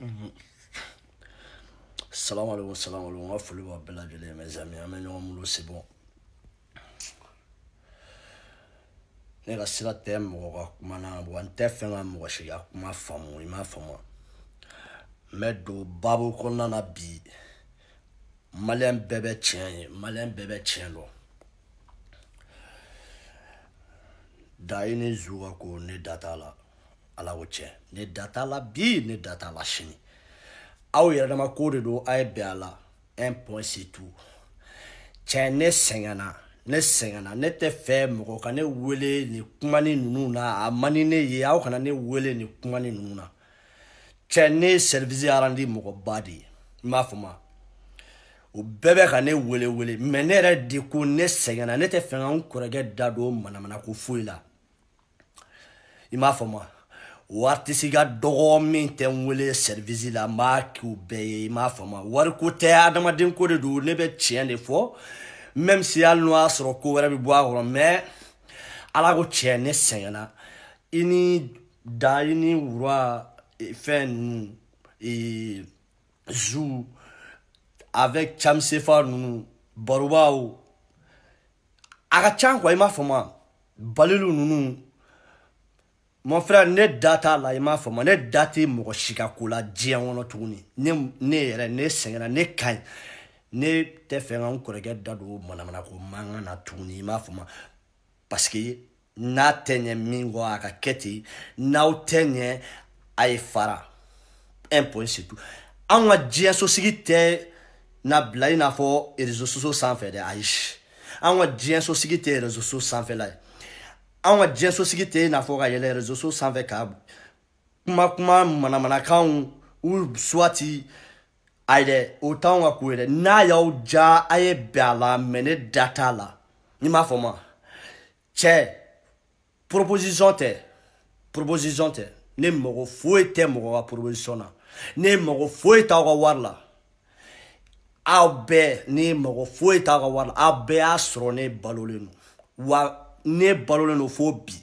Mhm. salamu aleykum salamu aleykum n ka foli b'a bɛɛ lajɛlen mes amis an bɛ ɲɔgɔn bolo c'est bon ne ka sira tɛ mɔgɔ ka kuma na wa n tɛ fɛn ka mɔgɔ si ka kuma faamu i m'a faamu n bɛ don baabu kɔnɔna na bi maliyɛn bɛɛ bɛ tiɲɛ ye maliyɛn bɛɛ bɛ tiɲɛ dɔn da i ni zu ka ko ne da t'a la. ala o cɛ ne da t'a la bi ne da t'a la sini aw yɛrɛ dama ko de don a ye bɛn a la un point c'est tout cɛ ne sɛgɛnna ne sɛgɛnna ne tɛ fɛ mɔgɔ ka ne wele nin kumani ninnu na a man di ne ye aw kana ne wele nin kumani ninnu na cɛ ne ye sɛrivisi arandi mɔgɔba de ye n b'a fɔ ma o bɛɛ bɛ ka ne wele wele mɛ ne yɛrɛ de ko ne sɛgɛnna ne tɛ fɛ ka n kɔrɔkɛ da don manamanako foyi la i m'a fɔ ma Warte siga dogomen ten wole servizi la maki ou beye imafoma. Wari kote adama den kode do, nebe tjen defo. Mem si al no asro ko wera bi bwa gwa me, alago tjen ne sen ya la. I ni dan, i ni wwa, e fen nou, e zou, avek tjam sefa nou, barwa ou. Aga tjan kwa imafoma, balilou nou nou. mon frère ne da t'a la i m'a faamu ne da tɛ mɔgɔ si ka ko la diɲɛ kɔnɔ tuguni ne ne yɛrɛ ne sɛgɛnna ne ka ɲi ne tɛ fɛ ka n kɔrɔkɛ da don manamana ko mankan na tuguni i m'a faamu paseke n'a tɛ ɲɛ min kɔ a ka kɛ ten n'aw tɛ ɲɛ a ye fara un point surtout anw ka diɲɛ sosigi tɛ na bila i n'a fɔ réseau sociaux sanfɛ dɛ ayi anw ka diɲɛ sosigi tɛ réseau sociaux sanfɛla ye anw ka diɲɛ sosigi tɛ i n'a fɔ ka yɛlɛ rezoso sanfɛ ka kuma kuma manamanakanw u suwati ayi dɛ o t'anw ka ko ye dɛ n'a y'aw ja a ye bɛn a la mɛ ne da t'a la ni m'a fɔ ma cɛ proposition tɛ proposition tɛ ne mago foyi tɛ mɔgɔ ka proposition na ne mago foyi t'aw ka wari la aw bɛɛ ne mago foyi t'aw ka wari la aw bɛɛ y'a sɔrɔ ne balolen don wa ne balolen don fo bi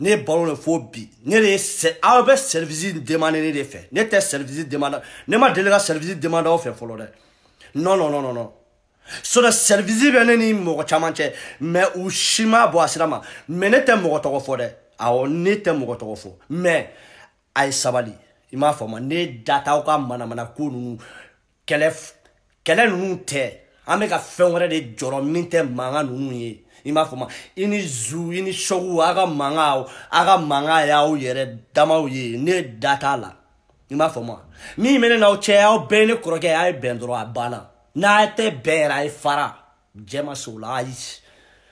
ne balolen fo bi ne de ye aw bɛ sɛrivisi demande ne de fɛ ne tɛ sɛrivisi demande ne ma deli ka sɛrivisi demande aw fɛ fɔlɔ dɛ non non non non non so dɛ sɛrivisi bɛ ne ni mɔgɔ caman cɛ mɛ u si ma bɔ a sira ma mɛ ne tɛ mɔgɔ tɔgɔ fɔ dɛ awɔ ne tɛ mɔgɔ tɔgɔ fɔ mɛ a ye sabali i m'a faamu ne da t'aw ka manamana ko ninnu kɛlɛ kɛlɛ ninnu tɛ an bɛ ka fɛn wɛrɛ de jɔrɔ min tɛ mankan ninnu ye i m'a faamu i ni zu i ni sɔgu a ka mankan a ka mankan y'aw yɛrɛ damaw ye ne da t'a la i m'a faamu min bɛ ne n'aw cɛ aw bɛɛ ne kɔrɔkɛ a ye bɛn dɔrɔn a banna n'a tɛ bɛn yɛrɛ a ye fara jɛ ma se o la ayi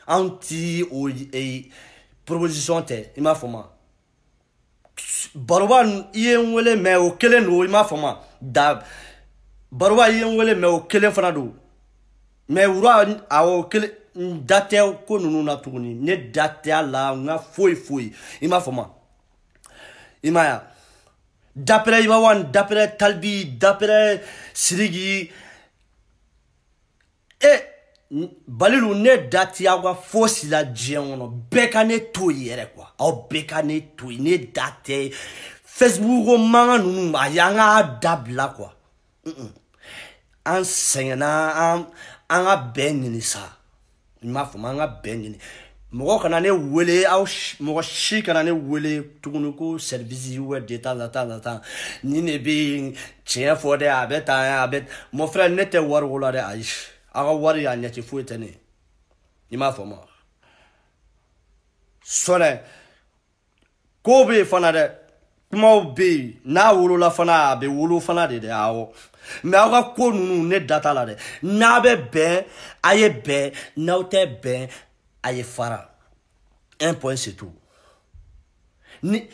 anw ti o e, proposition tɛ i m'a faamu baroba i ye n wele mɛ o kelen don i m'a faamu da baroba i ye n wele mɛ o kelen fana don Me ouro a ou kele dati a ou konononatouni. Ne dati a la ou nga foy foy. Ima foma. Ima ya. Dapere iwa wan, dapere talbi, dapere sirigi. E, balilou ne dati a ou a fosila djen wono. Beka ne toyi ere kwa. Ou beka ne toyi, ne dati. Facebook ou man anou, a yanga a dab la kwa. Ansenye nan, ansenye nan. an ka bɛn ɲini sa n b'a faamu an ka bɛn ɲini mɔgɔ kana ne wele aw mɔgɔ si kana ne wele tuguni ko sɛrivisi wɛ de ta la ta la tan nin de bɛ tiɲɛ fɔ dɛ a bɛ tan a bɛ mɔ frɛ ne tɛ wari wolo dɛ ayi aw ka wari y'a ɲɛci foyi tɛ ne i m'a faamu sɔrɛ kow bɛ yen fana dɛ kumaw bɛ yen n'a wolola fana a bɛ wolo fana de dɛ awɔ. mɛ aw ka ko ninnu ne da t'a la dɛ n'a bɛ bɛn a ye bɛn n'aw tɛ bɛn a ye fara un point c'est tout ni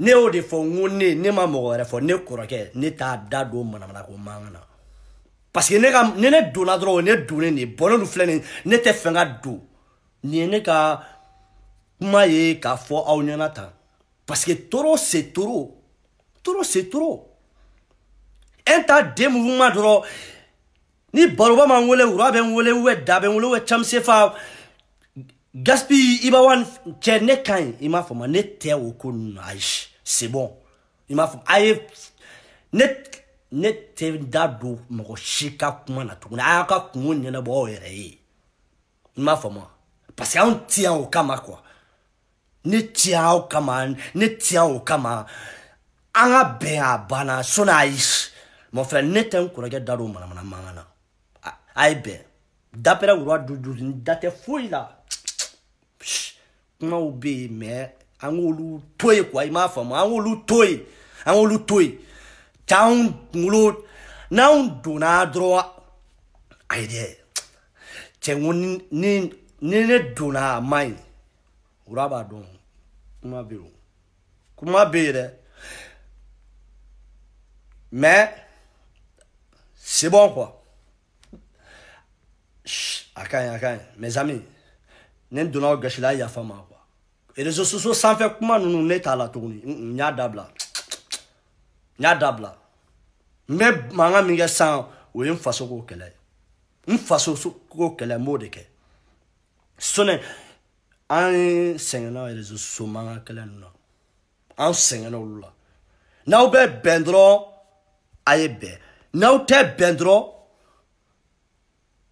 ne y'o de fɔ n ko ne ne ma mɔgɔ wɛrɛ fɔ ne kɔrɔkɛ ne t'a da don manamana ko mankan na parce que ne ka ni ne donna dɔrɔn ne donnen de bɔnnen dun filɛ nin ne tɛ fɛ ka don nin ye ne ka kuma ye k'a fɔ aw ɲɛna tan parce que toro c'est toro toro c'est toro Enta dem ou mwen madro, ni barouba man ouwele ourobe, ouwele ouwele dabe, ouwele ouwele chamsifa, gaspi i ba wan chen nekany, ima foma, nete woko nou aish, sebon, ima foma, aye, nete, nete vinda do, mwen kwa shika kouman ato, mwen aya kwa kouman, yon abo we re, ima foma, paske an ti an oukama kwa, nete an oukama, nete an oukama, an a be a bana, sou na aish, Mwofre nete yon kura ge darouman amana mangana. A e be. Dapere yon wadou yon dati fuy la. Psh. Kwa mwou be me. An wou loutouye kwa ima fama. An wou loutouye. An wou loutouye. Tsa yon wou loutouye. Nan wou loutouye. Nan wou loutouye yon adrowa. A e be. Tse yon nene loutouye yon amay. Wou la badou. Kwa mwou be. Kwa mwou be de. Mwen. C'est bon, quoi. Chut, akanya, akanya. Mes amis, nen donna gashila ya fama, quoi. Et réseaux sociaux, sans faire comment nous nous nest à la tournée. Nya dabla. Nya dabla. Mais, manga minga sans, ou une façon qu'on kele. Une façon qu'on kele, mot de ke. Sonne, an sɛgɛnna réseau sociaux mankan kɛlɛ ninnu na an sɛgɛnna olu la n'aw bɛ bɛn dɔrɔn a ye bɛn n'aw tɛ bɛn dɔrɔn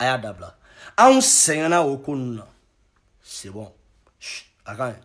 a y'a dabila anw sɛgɛnna o ko ninnu na c'est bon a ka ɲi